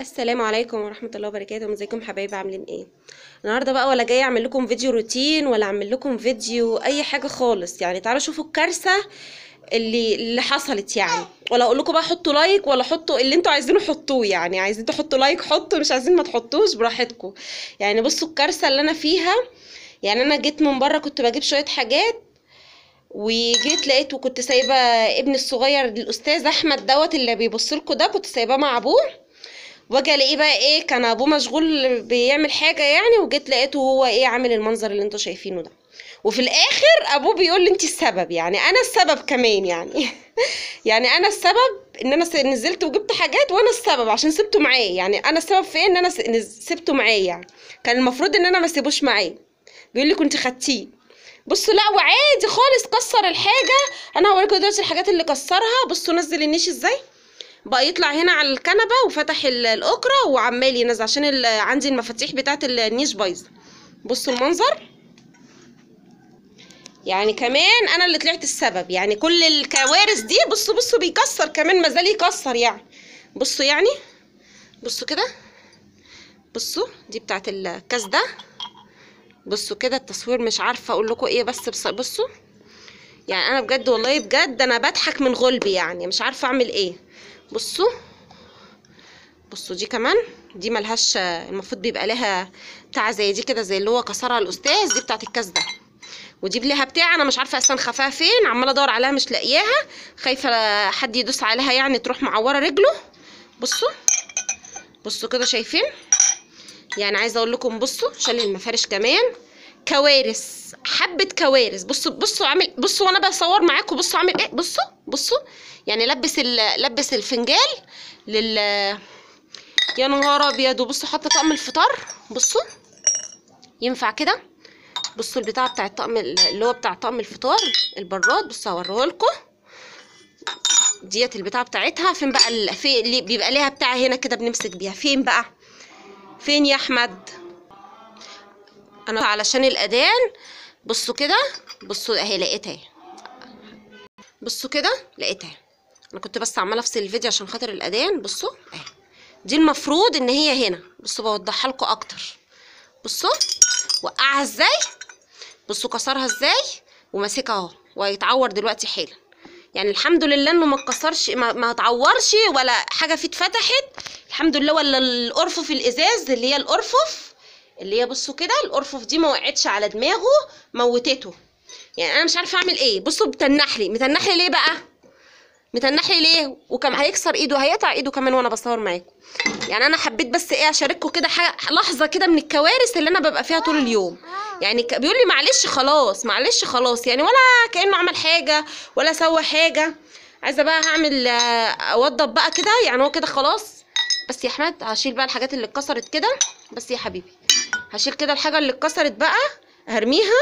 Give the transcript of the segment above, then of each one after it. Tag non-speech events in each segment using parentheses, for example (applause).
السلام عليكم ورحمه الله وبركاته ازيكم حبايبي عاملين ايه النهارده بقى ولا جايه اعمل لكم فيديو روتين ولا اعمل لكم فيديو اي حاجه خالص يعني تعالوا شوفوا الكارثه اللي اللي حصلت يعني ولا اقول لكم بقى حطوا لايك ولا حطوا اللي انتوا عايزينه حطوه يعني عايزين تحطوا لايك حطوا مش عايزين ما تحطوش براحتكم يعني بصوا الكارثه اللي انا فيها يعني انا جيت من بره كنت بجيب شويه حاجات وجيت لقيت وكنت سايبه ابني الصغير الاستاذ احمد دوت اللي بيبص لكم ده كنت سايباه مع ابوه واجي الاقيه بقى ايه كان ابوه مشغول بيعمل حاجه يعني وجيت لقيته هو ايه عامل المنظر اللي انتوا شايفينه ده وفي الاخر ابوه بيقول لي انت السبب يعني انا السبب كمان يعني (laughs) يعني انا السبب ان انا نزلت وجبت حاجات وانا السبب عشان سبته معايا يعني انا السبب في إيه؟ ان انا سبته معايا يعني كان المفروض ان انا ما سيبوش معايا بيقول لي كنت خدتيه بصوا لا وعادي خالص كسر الحاجه انا هوريكم دلوقتي الحاجات اللي كسرها بصوا نزل النيش ازاي بقى يطلع هنا على الكنبه وفتح الاوكرا وعمال ينزل عشان عندي المفاتيح بتاعه النيش بايظه بصوا المنظر يعني كمان انا اللي طلعت السبب يعني كل الكوارث دي بصوا بصوا بيكسر كمان مازال يكسر يعني بصوا يعني بصوا كده بصوا دي بتاعه الكاس ده بصوا كده التصوير مش عارفه اقول لكم ايه بس, بس بصوا يعني انا بجد والله بجد انا بضحك من غلبي يعني مش عارفه اعمل ايه بصوا بصوا دي كمان دي ملهاش المفروض بيبقى لها بتاع زي دي كده زي اللي هو كسرها الاستاذ دي بتاعه الكاس ده ودي ليها بتاع انا مش عارفه اصلا خفاها فين عماله ادور عليها مش لاقياها خايفه حد يدوس عليها يعني تروح معوره رجله بصوا بصوا كده شايفين يعني عايزه اقول لكم بصوا شال المفارش كمان كوارث حبه كوارث بصوا بصوا عامل بصوا وانا بصور معاكم بصوا عامل ايه بصوا بصوا يعني لبس لبس الفنجال لل يا نهار ابيض وبصوا حاطه طقم الفطار بصوا ينفع كده بصوا البتاع بتاع الطقم اللي هو بتاع طقم الفطار البراد بصوا هوريه ديت البتاع بتاعتها فين بقى اللي فين بيبقى ليها بتاع هنا كده بنمسك بيها فين بقى فين يا احمد انا علشان الاذان بصوا كده بصوا اهي لقيتها بصوا كده لقيتها انا كنت بس عماله افصل الفيديو عشان خاطر الاذان بصوا اهي دي المفروض ان هي هنا بصوا بوضحها لكم اكتر بصوا وقعها ازاي بصوا كسرها ازاي وماسكها اهو وهيتعور دلوقتي حالا يعني الحمد لله انه ما اتكسرش ما, اتعورش ولا حاجه فيه اتفتحت الحمد لله ولا الارفف الازاز اللي هي الارفف اللي هي بصوا كده الارفف دي ما وقعتش على دماغه موتته يعني انا مش عارفه اعمل ايه بصوا بتنحلي متنحلي ليه بقى متنحلي ليه وكم هيكسر ايده هيقطع ايده كمان وانا بصور معاكم يعني انا حبيت بس ايه اشارككم كده لحظه كده من الكوارث اللي انا ببقى فيها طول اليوم يعني بيقول لي معلش خلاص معلش خلاص يعني ولا كانه عمل حاجه ولا سوى حاجه عايزه بقى هعمل آه، اوضب بقى كده يعني هو كده خلاص بس يا احمد هشيل بقى الحاجات اللي اتكسرت كده بس يا حبيبي هشيل كده الحاجه اللي اتكسرت بقى هرميها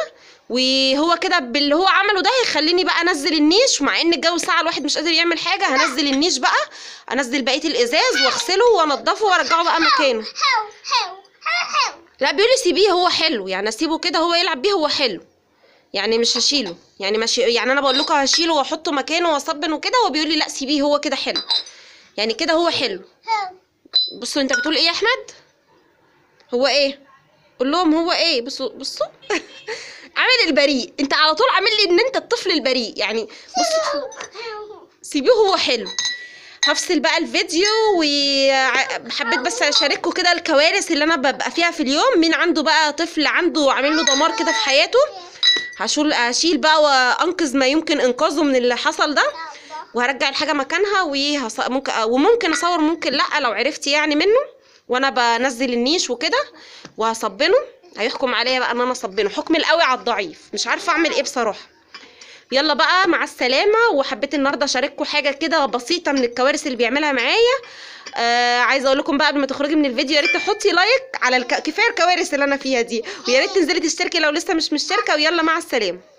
وهو كده باللي هو عمله ده هيخليني بقى انزل النيش مع ان الجو ساعه الواحد مش قادر يعمل حاجه هنزل النيش بقى انزل بقيه الازاز واغسله وانضفه وارجعه بقى مكانه لا بيقول سيبيه هو حلو يعني اسيبه كده هو يلعب بيه هو حلو يعني مش هشيله يعني ماشي يعني انا بقول لكم هشيله واحطه مكانه واصبن وكده هو لي لا سيبيه هو كده حلو يعني كده هو حلو بصوا انت بتقول ايه يا احمد هو ايه قول لهم هو ايه بصوا بصوا (laughs) عامل البريء انت على طول عامل لي ان انت الطفل البريء يعني بصوا سيبيه هو حلو هفصل بقى الفيديو وحبيت بس اشارككم كده الكوارث اللي انا ببقى فيها في اليوم مين عنده بقى طفل عنده عامل له دمار كده في حياته هشيل اشيل بقى وانقذ ما يمكن انقاذه من اللي حصل ده وهرجع الحاجه مكانها وممكن وممكن اصور ممكن لا لو عرفتي يعني منه وانا بنزل النيش وكده وهصبنه هيحكم عليا بقى ان انا اصبنه حكم القوي على الضعيف مش عارفه اعمل ايه بصراحه يلا بقى مع السلامه وحبيت النهارده اشارككم حاجه كده بسيطه من الكوارث اللي بيعملها معايا آه عايزه اقول لكم بقى قبل ما تخرجي من الفيديو يا ريت تحطي لايك على الك... كفايه الكوارث اللي انا فيها دي ويا ريت تنزلي تشتركي لو لسه مش مشتركه ويلا مع السلامه